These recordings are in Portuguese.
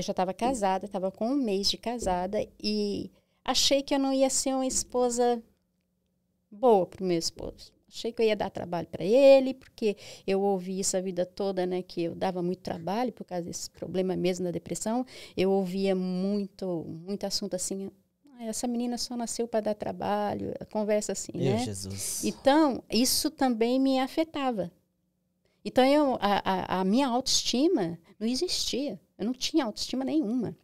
Eu já estava casada, estava com um mês de casada e achei que eu não ia ser uma esposa boa para o meu esposo. Achei que eu ia dar trabalho para ele, porque eu ouvi isso a vida toda, né? Que eu dava muito trabalho por causa desse problema mesmo da depressão. Eu ouvia muito, muito assunto assim. essa menina só nasceu para dar trabalho, conversa assim, Meu né? Jesus. Então, isso também me afetava. Então, eu, a, a, a minha autoestima não existia. Eu não tinha autoestima nenhuma.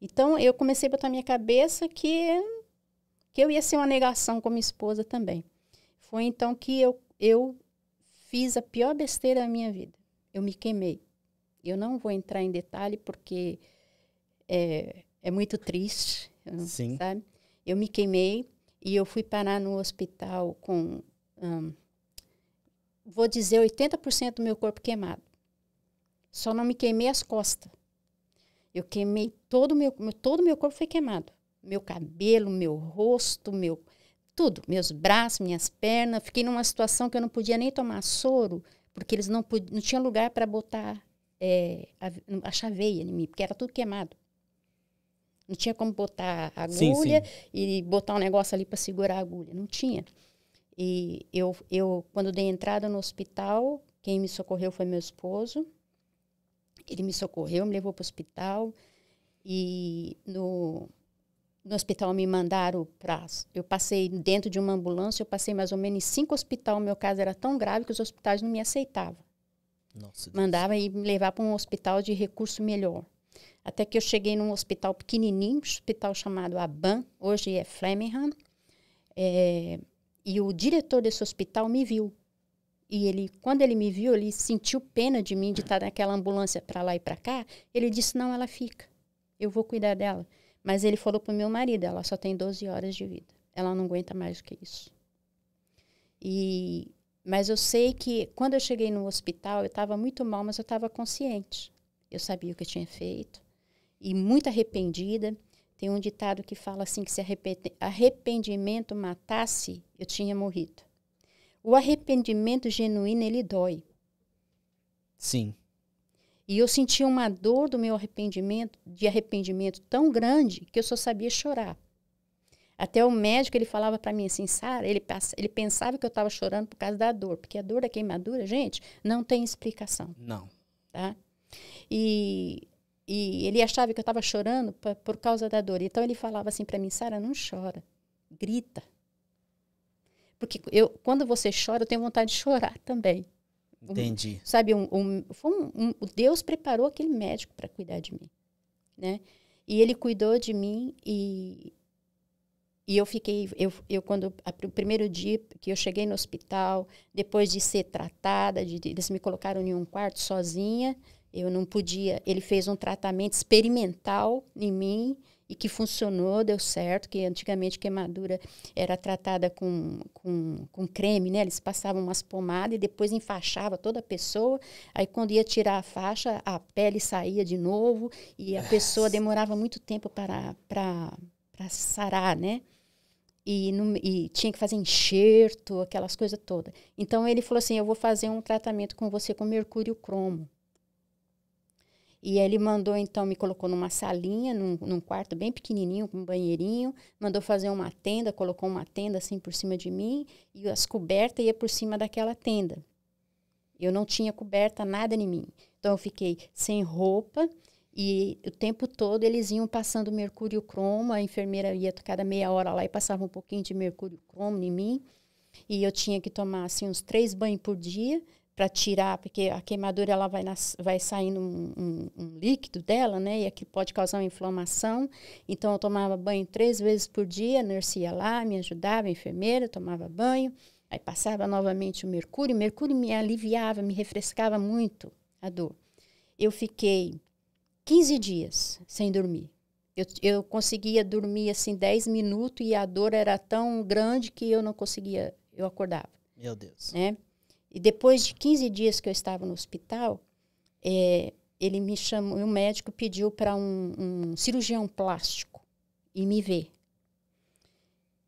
Então eu comecei a botar na minha cabeça que, que eu ia ser uma negação como esposa também. Foi então que eu, eu fiz a pior besteira da minha vida. Eu me queimei. Eu não vou entrar em detalhe porque é, é muito triste, Sim. sabe? Eu me queimei e eu fui parar no hospital com, hum, vou dizer, 80% do meu corpo queimado. Só não me queimei as costas. Eu queimei todo o meu, todo meu corpo foi queimado. Meu cabelo, meu rosto, meu tudo, meus braços, minhas pernas. Fiquei numa situação que eu não podia nem tomar soro, porque eles não podiam, não tinha lugar para botar é, a, a chaveia em mim, porque era tudo queimado. Não tinha como botar agulha sim, sim. e botar um negócio ali para segurar a agulha. Não tinha. E eu, eu, quando dei entrada no hospital, quem me socorreu foi meu esposo. Ele me socorreu, me levou para o hospital e no, no hospital me mandaram para. Eu passei dentro de uma ambulância, eu passei mais ou menos em cinco hospitais. Meu caso era tão grave que os hospitais não me aceitavam. Nossa Mandava e me levar para um hospital de recurso melhor. Até que eu cheguei num hospital pequenininho, um hospital chamado Aban, hoje é Flemingham, É, e o diretor desse hospital me viu. E ele, quando ele me viu, ele sentiu pena de mim de estar naquela ambulância para lá e para cá. Ele disse: "Não, ela fica. Eu vou cuidar dela". Mas ele falou para o meu marido: "Ela só tem 12 horas de vida. Ela não aguenta mais do que isso". E mas eu sei que quando eu cheguei no hospital, eu estava muito mal, mas eu estava consciente. Eu sabia o que eu tinha feito e muito arrependida. Tem um ditado que fala assim que se arrependimento matasse, eu tinha morrido. O arrependimento genuíno, ele dói. Sim. E eu senti uma dor do meu arrependimento, de arrependimento tão grande que eu só sabia chorar. Até o médico ele falava para mim assim, Sara, ele, ele pensava que eu estava chorando por causa da dor, porque a dor da queimadura, gente, não tem explicação. Não. Tá? E, e ele achava que eu estava chorando por, por causa da dor. Então ele falava assim para mim, Sara, não chora, grita. Porque eu, quando você chora, eu tenho vontade de chorar também. Entendi. Um, sabe, um, um, um, Deus preparou aquele médico para cuidar de mim, né? E ele cuidou de mim e, e eu fiquei, eu, eu quando, a, o primeiro dia que eu cheguei no hospital, depois de ser tratada, de, eles me colocaram em um quarto sozinha, eu não podia, ele fez um tratamento experimental em mim, e que funcionou, deu certo, que antigamente queimadura era tratada com, com, com creme, né? Eles passavam umas pomadas e depois enfaixava toda a pessoa. Aí quando ia tirar a faixa, a pele saía de novo e a pessoa demorava muito tempo para, para, para sarar, né? E, no, e, tinha que fazer enxerto, aquelas coisas todas. Então ele falou assim: Eu vou fazer um tratamento com você com mercúrio cromo. E ele mandou, então, me colocou numa salinha, num, num, quarto bem pequenininho, com um banheirinho. Mandou fazer uma tenda, colocou uma tenda assim por cima de mim. E as cobertas ia por cima daquela tenda. Eu não tinha coberta, nada em mim. Então, eu fiquei sem roupa. E o tempo todo eles iam passando mercúrio cromo. A enfermeira ia cada meia hora lá e passava um pouquinho de mercúrio cromo em mim. E eu tinha que tomar, assim, uns três banhos por dia para tirar, porque a queimadura ela vai, nas, vai saindo um, um, um, líquido dela, né? E aqui pode causar uma inflamação. Então eu tomava banho três vezes por dia, a nurse ia lá, me ajudava, a enfermeira, tomava banho. Aí passava novamente o mercúrio, o mercúrio me aliviava, me refrescava muito a dor. Eu fiquei 15 dias sem dormir. Eu, eu conseguia dormir assim 10 minutos e a dor era tão grande que eu não conseguia, eu acordava. Meu Deus. Né? E depois de 15 dias que eu estava no hospital, é, ele me chamou, o médico pediu para um, um, cirurgião plástico e me ver.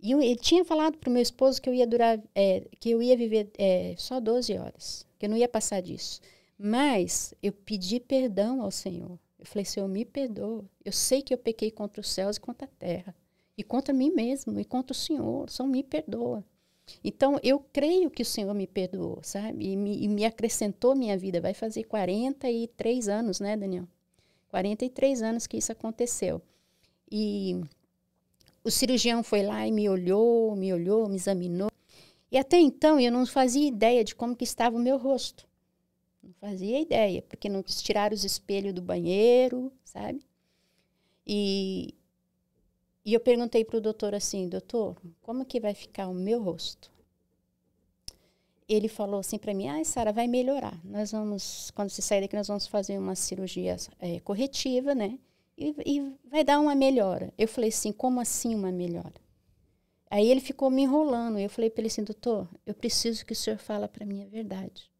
E eu, ele tinha falado para o meu esposo que eu ia durar, é, que eu ia viver é, só 12 horas, que eu não ia passar disso. Mas eu pedi perdão ao Senhor. Eu falei, Senhor, me perdoa. Eu sei que eu pequei contra os céus e contra a terra. E contra mim mesmo, e contra o Senhor. Só me perdoa. Então, eu creio que o Senhor me perdoou, sabe? E me, e me acrescentou minha vida. Vai fazer 43 anos, né, Daniel? 43 anos que isso aconteceu. E o cirurgião foi lá e me olhou, me olhou, me examinou. E até então eu não fazia ideia de como que estava o meu rosto. Não fazia ideia, porque não tiraram os espelhos do banheiro, sabe? E, e eu perguntei para o doutor assim, doutor, como que vai ficar o meu rosto? Ele falou assim para mim, ai, ah, Sara, vai melhorar. Nós vamos, quando você sair daqui, nós vamos fazer uma cirurgia é, corretiva, né? E, e vai dar uma melhora. Eu falei assim, como assim uma melhora? Aí ele ficou me enrolando. Eu falei para ele assim, doutor, eu preciso que o senhor fale para mim a verdade.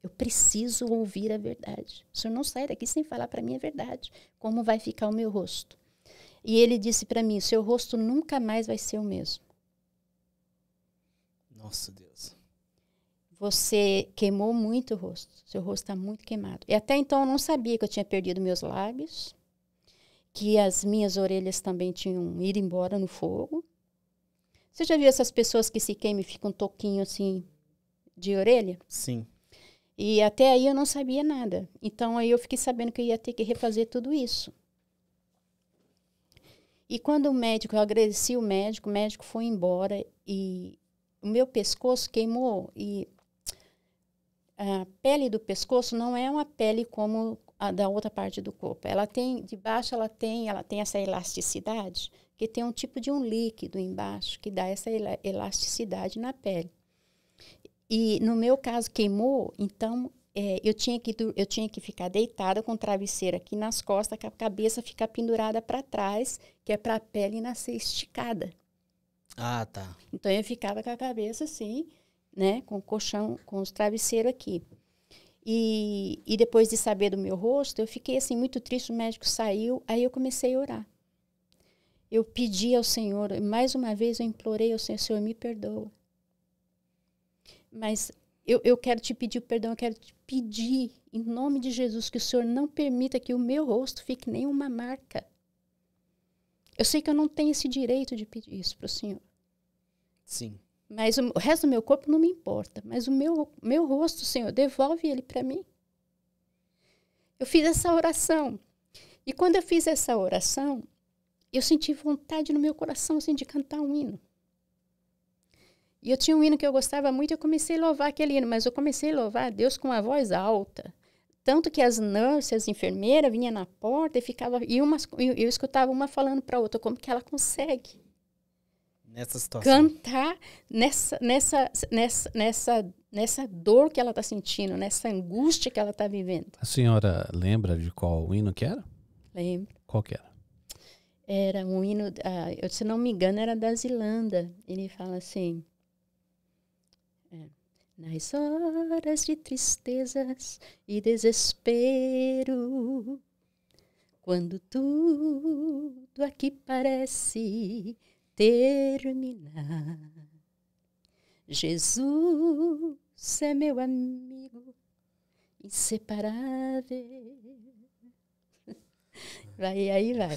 Eu preciso ouvir a verdade. O senhor não sai daqui sem falar para mim a verdade. Como vai ficar o meu rosto? E ele disse para mim: seu rosto nunca mais vai ser o mesmo. Nossa, Deus. Você queimou muito o rosto. Seu rosto está muito queimado. E até então eu não sabia que eu tinha perdido meus lábios, que as minhas orelhas também tinham ido embora no fogo. Você já viu essas pessoas que se queimam e ficam um toquinho assim de orelha? Sim. E até aí eu não sabia nada. Então aí eu fiquei sabendo que eu ia ter que refazer tudo isso. E quando o médico, eu agradeci o médico, o médico foi embora e o meu pescoço queimou e a pele do pescoço não é uma pele como a da outra parte do corpo. Ela tem de baixo ela tem, ela tem essa elasticidade, que tem um tipo de um líquido embaixo que dá essa elasticidade na pele. E no meu caso queimou, então é, eu, tinha que, eu tinha que ficar deitada com o travesseiro aqui nas costas, com a cabeça ficar pendurada para trás, que é para a pele nascer esticada. Ah, tá. Então eu ficava com a cabeça assim, né, com o colchão, com os travesseiros aqui. E, e depois de saber do meu rosto, eu fiquei assim muito triste, o médico saiu, aí eu comecei a orar. Eu pedi ao Senhor, mais uma vez eu implorei ao Senhor, Senhor, me perdoa. Mas eu, eu quero te pedir perdão, eu quero te pedir, em nome de Jesus, que o Senhor não permita que o meu rosto fique nenhuma marca. Eu sei que eu não tenho esse direito de pedir isso para o Senhor. Sim. Mas o, o resto do meu corpo não me importa. Mas o meu, meu rosto, Senhor, devolve ele para mim. Eu fiz essa oração. E quando eu fiz essa oração, eu senti vontade no meu coração assim, de cantar um hino. E eu tinha um hino que eu gostava muito, eu comecei a louvar aquele hino, mas eu comecei a louvar a Deus com a voz alta. Tanto que as nurses, as enfermeiras, vinham na porta e ficava e umas eu, eu escutava uma falando para a outra, como que ela consegue? Nessa situação. Cantar nessa, nessa, nessa, nessa, nessa dor que ela está sentindo, nessa angústia que ela está vivendo. A senhora lembra de qual hino que era? Lembro. Qual que era? Era um hino, ah, eu, se não me engano, era da Zilanda. Ele fala assim... É. Nas horas de tristezas e desespero, quando tudo aqui parece terminar, Jesus é meu amigo inseparável. Vai, aí vai.